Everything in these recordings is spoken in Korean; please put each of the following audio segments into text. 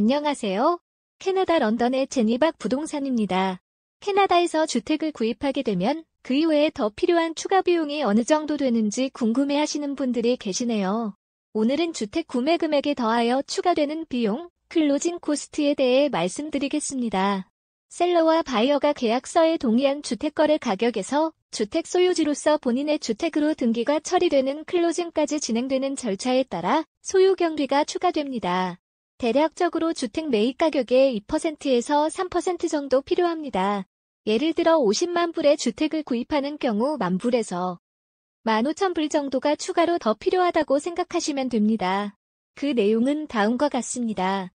안녕하세요. 캐나다 런던의 제니박 부동산입니다. 캐나다에서 주택을 구입하게 되면 그 이외에 더 필요한 추가 비용이 어느 정도 되는지 궁금해 하시는 분들이 계시네요. 오늘은 주택 구매 금액에 더하여 추가되는 비용, 클로징 코스트에 대해 말씀드리겠습니다. 셀러와 바이어가 계약서에 동의한 주택거래 가격에서 주택 소유지로서 본인의 주택으로 등기가 처리되는 클로징까지 진행되는 절차에 따라 소유 경비가 추가됩니다. 대략적으로 주택 매입 가격의 2%에서 3% 정도 필요합니다. 예를 들어 50만 불의 주택을 구입하는 경우 만 불에서 15,000불 정도가 추가로 더 필요하다고 생각하시면 됩니다. 그 내용은 다음과 같습니다.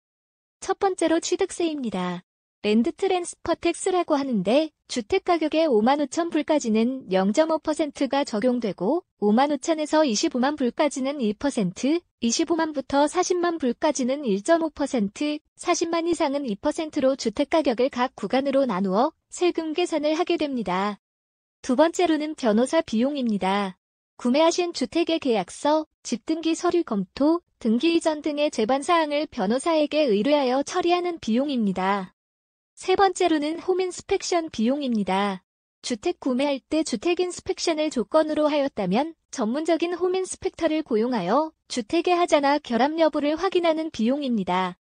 첫 번째로 취득세입니다. 랜드 트랜스퍼 텍스라고 하는데 주택 가격의 55,000불까지는 0.5%가 적용되고 55,000에서 25만 불까지는 1%, 25만부터 40만 불까지는 1.5%, 40만 이상은 2%로 주택 가격을 각 구간으로 나누어 세금 계산을 하게 됩니다. 두 번째로는 변호사 비용입니다. 구매하신 주택의 계약서, 집등기 서류 검토, 등기 이전 등의 제반 사항을 변호사에게 의뢰하여 처리하는 비용입니다. 세 번째로는 홈 인스펙션 비용입니다. 주택 구매할 때 주택 인스펙션을 조건으로 하였다면 전문적인 홈 인스펙터를 고용하여 주택의 하자나 결합 여부를 확인하는 비용입니다.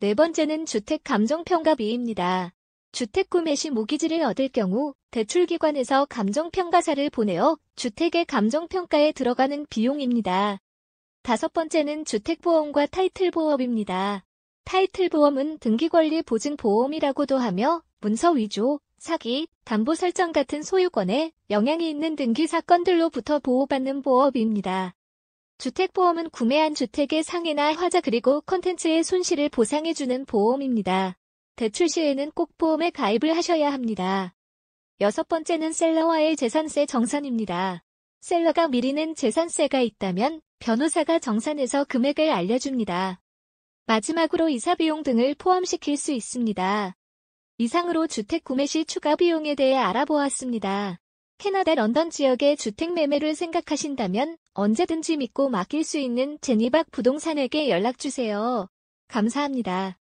네 번째는 주택 감정평가비입니다. 주택 구매 시 모기지를 얻을 경우 대출기관에서 감정평가사를 보내어 주택의 감정평가에 들어가는 비용입니다. 다섯 번째는 주택보험과 타이틀보험입니다. 타이틀보험은 등기권리 보증보험이라고도 하며 문서 위조, 사기, 담보 설정 같은 소유권에 영향이 있는 등기 사건들로부터 보호받는 보험입니다. 주택보험은 구매한 주택의 상해나 화자 그리고 콘텐츠의 손실을 보상해주는 보험입니다. 대출 시에는 꼭 보험에 가입을 하셔야 합니다. 여섯 번째는 셀러와의 재산세 정산입니다. 셀러가 미리 낸 재산세가 있다면 변호사가 정산해서 금액을 알려줍니다. 마지막으로 이사 비용 등을 포함시킬 수 있습니다. 이상으로 주택 구매 시 추가 비용에 대해 알아보았습니다. 캐나다 런던 지역의 주택 매매를 생각하신다면 언제든지 믿고 맡길 수 있는 제니박 부동산에게 연락주세요. 감사합니다.